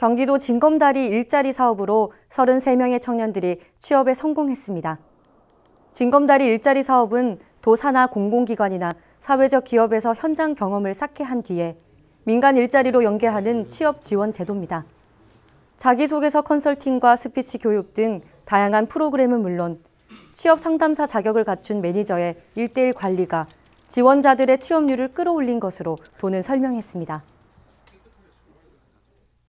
경기도 진검다리 일자리 사업으로 33명의 청년들이 취업에 성공했습니다. 진검다리 일자리 사업은 도사나 공공기관이나 사회적 기업에서 현장 경험을 쌓게 한 뒤에 민간 일자리로 연계하는 취업 지원 제도입니다. 자기소개서 컨설팅과 스피치 교육 등 다양한 프로그램은 물론 취업 상담사 자격을 갖춘 매니저의 일대일 관리가 지원자들의 취업률을 끌어올린 것으로 도는 설명했습니다.